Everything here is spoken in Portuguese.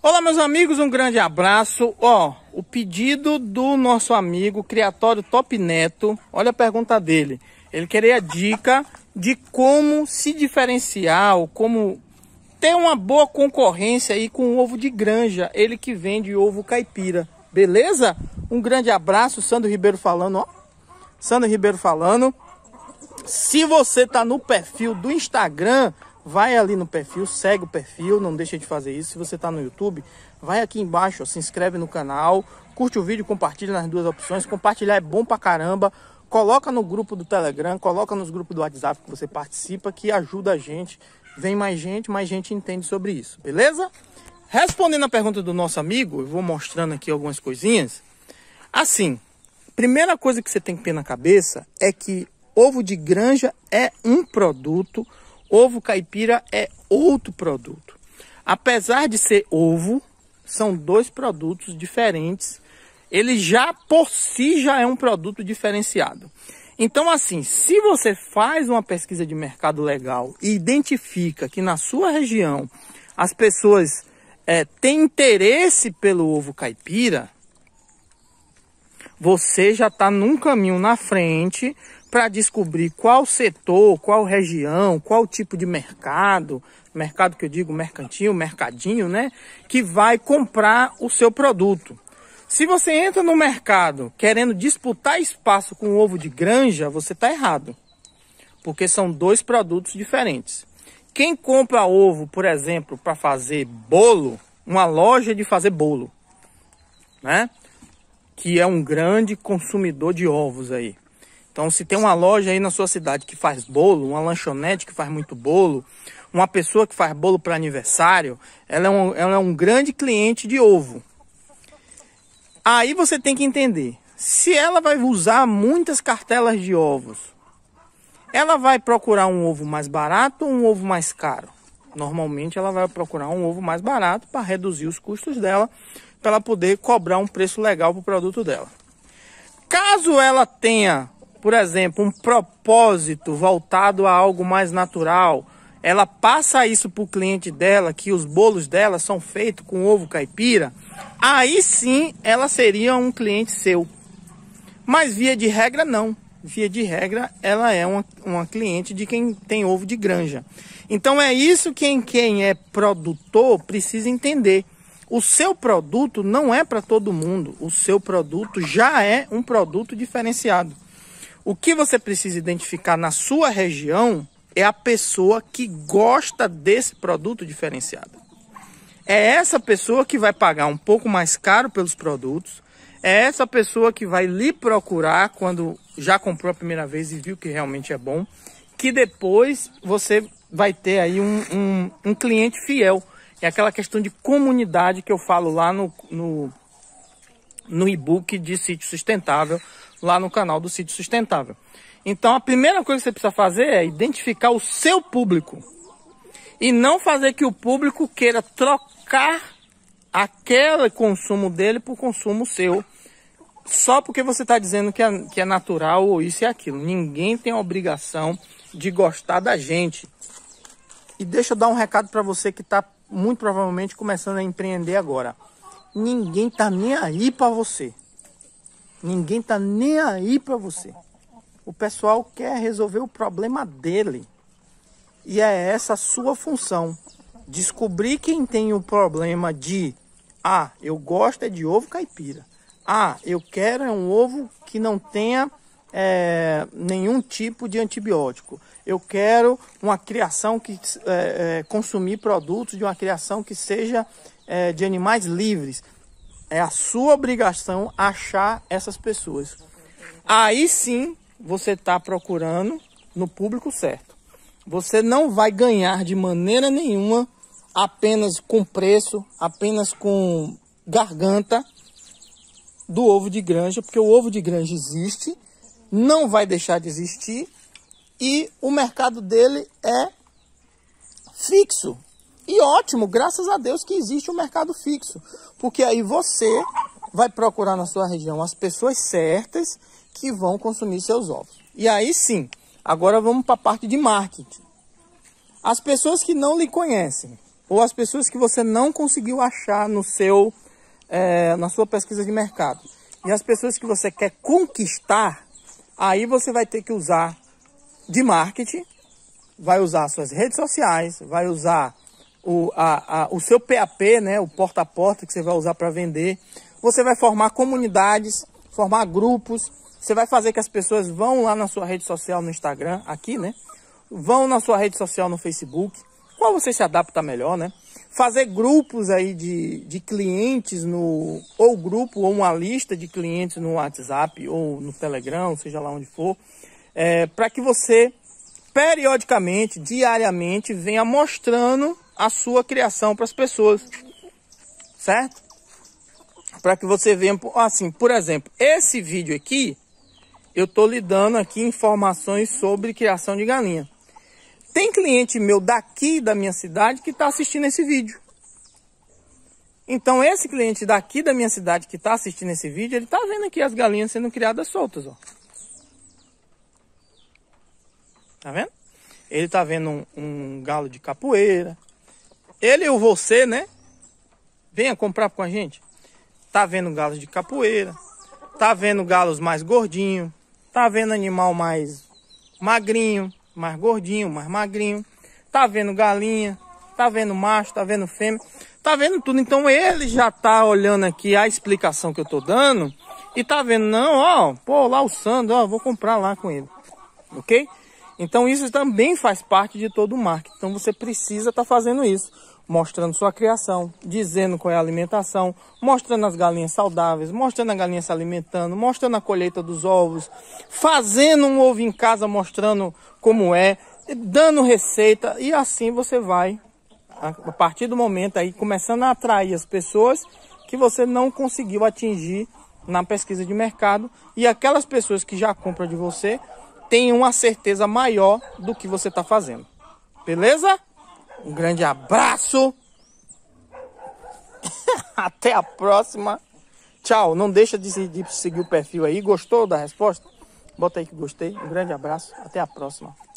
Olá, meus amigos, um grande abraço. Ó, o pedido do nosso amigo Criatório Top Neto. Olha a pergunta dele. Ele queria dica de como se diferenciar, ou como ter uma boa concorrência aí com o ovo de granja, ele que vende ovo caipira. Beleza? Um grande abraço, Sandro Ribeiro falando, ó. Sandro Ribeiro falando. Se você tá no perfil do Instagram, vai ali no perfil, segue o perfil, não deixa de fazer isso. Se você está no YouTube, vai aqui embaixo, ó, se inscreve no canal, curte o vídeo, compartilha nas duas opções. Compartilhar é bom pra caramba. Coloca no grupo do Telegram, coloca nos grupos do WhatsApp que você participa, que ajuda a gente. Vem mais gente, mais gente entende sobre isso, beleza? Respondendo a pergunta do nosso amigo, eu vou mostrando aqui algumas coisinhas. Assim, primeira coisa que você tem que ter na cabeça é que ovo de granja é um produto Ovo caipira é outro produto. Apesar de ser ovo, são dois produtos diferentes. Ele já por si já é um produto diferenciado. Então, assim, se você faz uma pesquisa de mercado legal e identifica que na sua região as pessoas é, têm interesse pelo ovo caipira, você já está num caminho na frente para descobrir qual setor, qual região, qual tipo de mercado, mercado que eu digo mercantil, mercadinho, né? Que vai comprar o seu produto. Se você entra no mercado querendo disputar espaço com o ovo de granja, você está errado. Porque são dois produtos diferentes. Quem compra ovo, por exemplo, para fazer bolo, uma loja de fazer bolo, né? Que é um grande consumidor de ovos aí. Então, se tem uma loja aí na sua cidade que faz bolo, uma lanchonete que faz muito bolo, uma pessoa que faz bolo para aniversário, ela é, um, ela é um grande cliente de ovo. Aí você tem que entender, se ela vai usar muitas cartelas de ovos, ela vai procurar um ovo mais barato ou um ovo mais caro? Normalmente ela vai procurar um ovo mais barato para reduzir os custos dela, para ela poder cobrar um preço legal para o produto dela. Caso ela tenha por exemplo, um propósito voltado a algo mais natural, ela passa isso para o cliente dela, que os bolos dela são feitos com ovo caipira, aí sim ela seria um cliente seu. Mas via de regra, não. Via de regra, ela é uma, uma cliente de quem tem ovo de granja. Então é isso que em quem é produtor precisa entender. O seu produto não é para todo mundo. O seu produto já é um produto diferenciado. O que você precisa identificar na sua região é a pessoa que gosta desse produto diferenciado. É essa pessoa que vai pagar um pouco mais caro pelos produtos, é essa pessoa que vai lhe procurar quando já comprou a primeira vez e viu que realmente é bom, que depois você vai ter aí um, um, um cliente fiel. É aquela questão de comunidade que eu falo lá no, no, no e-book de sítio sustentável, lá no canal do Sítio Sustentável. Então a primeira coisa que você precisa fazer é identificar o seu público e não fazer que o público queira trocar aquele consumo dele por consumo seu só porque você está dizendo que é, que é natural ou isso e aquilo. Ninguém tem a obrigação de gostar da gente. E deixa eu dar um recado para você que está muito provavelmente começando a empreender agora. Ninguém está nem aí para você. Ninguém tá nem aí para você. O pessoal quer resolver o problema dele. E é essa a sua função. Descobrir quem tem o problema de ah, eu gosto é de ovo caipira. Ah, eu quero é um ovo que não tenha é, nenhum tipo de antibiótico. Eu quero uma criação que é, é, consumir produtos de uma criação que seja é, de animais livres. É a sua obrigação achar essas pessoas. Aí sim você está procurando no público certo. Você não vai ganhar de maneira nenhuma apenas com preço, apenas com garganta do ovo de granja, porque o ovo de granja existe, não vai deixar de existir e o mercado dele é fixo. E ótimo, graças a Deus que existe o um mercado fixo, porque aí você vai procurar na sua região as pessoas certas que vão consumir seus ovos. E aí sim, agora vamos para a parte de marketing. As pessoas que não lhe conhecem, ou as pessoas que você não conseguiu achar no seu, é, na sua pesquisa de mercado, e as pessoas que você quer conquistar, aí você vai ter que usar de marketing, vai usar suas redes sociais, vai usar o, a, a, o seu PAP, né, o porta a porta que você vai usar para vender. Você vai formar comunidades, formar grupos. Você vai fazer que as pessoas vão lá na sua rede social no Instagram, aqui, né? Vão na sua rede social no Facebook. Qual você se adapta melhor, né? Fazer grupos aí de, de clientes no ou grupo ou uma lista de clientes no WhatsApp ou no Telegram, seja lá onde for, é, para que você periodicamente, diariamente, venha mostrando a sua criação para as pessoas, certo? Para que você venha, assim, por exemplo, esse vídeo aqui, eu tô lhe dando aqui informações sobre criação de galinha. Tem cliente meu daqui da minha cidade que está assistindo esse vídeo. Então esse cliente daqui da minha cidade que está assistindo esse vídeo, ele está vendo aqui as galinhas sendo criadas soltas, ó. Tá vendo? Ele está vendo um, um galo de capoeira, ele ou você, né? Venha comprar com a gente. Tá vendo galos de capoeira, tá vendo galos mais gordinho, tá vendo animal mais magrinho, mais gordinho, mais magrinho, tá vendo galinha, tá vendo macho, tá vendo fêmea, tá vendo tudo. Então ele já tá olhando aqui a explicação que eu tô dando e tá vendo, não, ó, pô, lá o Sandro, ó, vou comprar lá com ele, ok? Então isso também faz parte de todo o marketing. Então você precisa estar tá fazendo isso, mostrando sua criação, dizendo qual é a alimentação, mostrando as galinhas saudáveis, mostrando a galinha se alimentando, mostrando a colheita dos ovos, fazendo um ovo em casa, mostrando como é, dando receita e assim você vai a partir do momento aí começando a atrair as pessoas que você não conseguiu atingir na pesquisa de mercado e aquelas pessoas que já compram de você tenha uma certeza maior do que você está fazendo. Beleza? Um grande abraço. Até a próxima. Tchau. Não deixa de seguir o perfil aí. Gostou da resposta? Bota aí que gostei. Um grande abraço. Até a próxima.